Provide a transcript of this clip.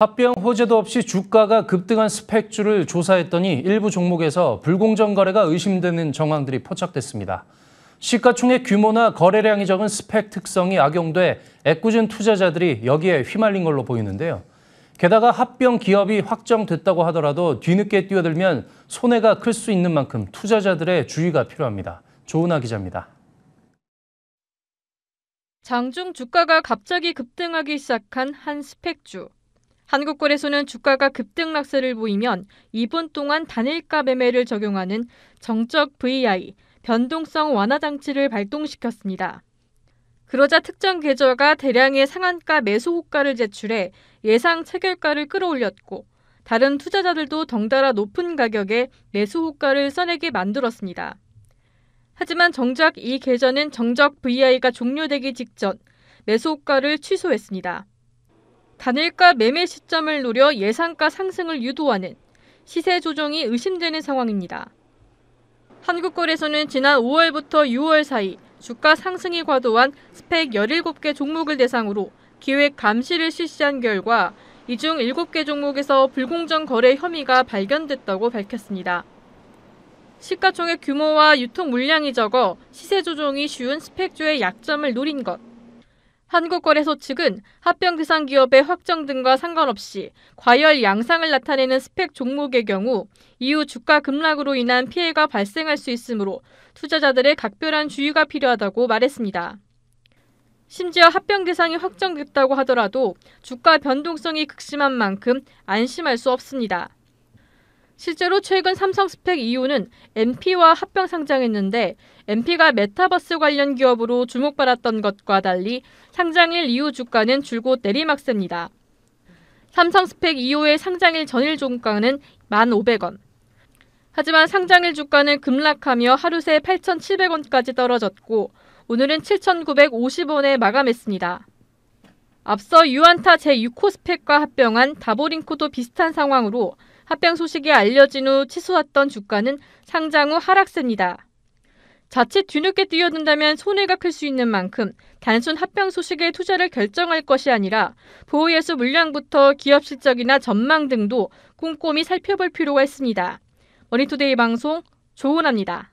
합병 호재도 없이 주가가 급등한 스펙주를 조사했더니 일부 종목에서 불공정 거래가 의심되는 정황들이 포착됐습니다. 시가총액 규모나 거래량이 적은 스펙 특성이 악용돼 애꿎은 투자자들이 여기에 휘말린 걸로 보이는데요. 게다가 합병 기업이 확정됐다고 하더라도 뒤늦게 뛰어들면 손해가 클 수 있는 만큼 투자자들의 주의가 필요합니다. 조은하 기자입니다. 장중 주가가 갑자기 급등하기 시작한 한 스펙주. 한국거래소는 주가가 급등락세를 보이면 2분 동안 단일가 매매를 적용하는 정적 VI 변동성 완화 장치를 발동시켰습니다. 그러자 특정 계좌가 대량의 상한가 매수 호가를 제출해 예상 체결가를 끌어올렸고 다른 투자자들도 덩달아 높은 가격에 매수 호가를 써내게 만들었습니다. 하지만 정작 이 계좌는 정적 VI가 종료되기 직전 매수 호가를 취소했습니다. 단일가 매매 시점을 노려 예상가 상승을 유도하는 시세 조정이 의심되는 상황입니다. 한국거래소는 지난 5월부터 6월 사이 주가 상승이 과도한 스펙 17개 종목을 대상으로 기획 감시를 실시한 결과 이 중 7개 종목에서 불공정 거래 혐의가 발견됐다고 밝혔습니다. 시가총액 규모와 유통 물량이 적어 시세 조정이 쉬운 스펙주의 약점을 노린 것, 한국거래소 측은 합병 대상 기업의 확정 등과 상관없이 과열 양상을 나타내는 스펙 종목의 경우 이후 주가 급락으로 인한 피해가 발생할 수 있으므로 투자자들의 각별한 주의가 필요하다고 말했습니다. 심지어 합병 대상이 확정됐다고 하더라도 주가 변동성이 극심한 만큼 안심할 수 없습니다. 실제로 최근 삼성 스펙 이후는 MP와 합병 상장했는데 MP가 메타버스 관련 기업으로 주목받았던 것과 달리 상장일 이후 주가는 줄곧 내리막세입니다. 삼성 스펙 이후의 상장일 전일 종가는 1,500원. 하지만 상장일 주가는 급락하며 하루 새 8,700원까지 떨어졌고 오늘은 7,950원에 마감했습니다. 앞서 유안타 제6호 스펙과 합병한 다보링코도 비슷한 상황으로 합병 소식이 알려진 후 치솟았던 주가는 상장 후 하락세입니다. 자칫 뒤늦게 뛰어든다면 손해가 클 수 있는 만큼 단순 합병 소식에 투자를 결정할 것이 아니라 보호예수 물량부터 기업 실적이나 전망 등도 꼼꼼히 살펴볼 필요가 있습니다. 머니투데이 방송 조은합니다.